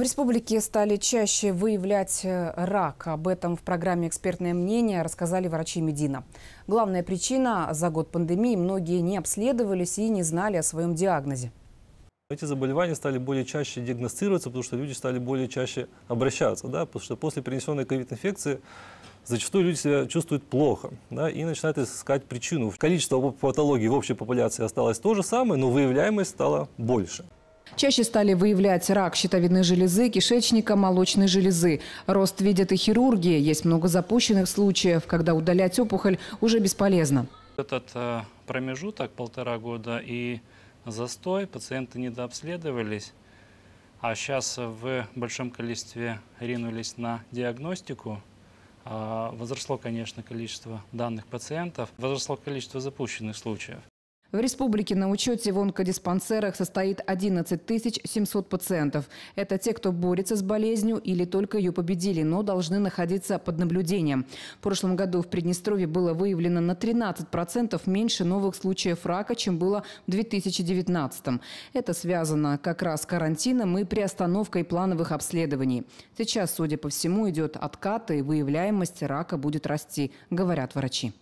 В республике стали чаще выявлять э, рак. Об этом в программе «Экспертное мнение» рассказали врачи Медина. Главная причина – за год пандемии многие не обследовались и не знали о своем диагнозе. Эти заболевания стали более чаще диагностироваться, потому что люди стали более чаще обращаться. Да? Потому что после перенесенной ковид-инфекции зачастую люди себя чувствуют плохо да? и начинают искать причину. Количество патологий в общей популяции осталось то же самое, но выявляемость стала больше. Чаще стали выявлять рак щитовидной железы, кишечника, молочной железы. Рост видят и хирурги. Есть много запущенных случаев, когда удалять опухоль уже бесполезно. Этот э, промежуток полтора года и застой, пациенты недообследовались. А сейчас в большом количестве ринулись на диагностику. А, возросло, конечно, количество данных пациентов, возросло количество запущенных случаев. В республике на учете в онкодиспансерах состоит 11 700 пациентов. Это те, кто борется с болезнью или только ее победили, но должны находиться под наблюдением. В прошлом году в Приднестровье было выявлено на 13% меньше новых случаев рака, чем было в 2019. Это связано как раз с карантином и приостановкой плановых обследований. Сейчас, судя по всему, идет откат, и выявляемость рака будет расти, говорят врачи.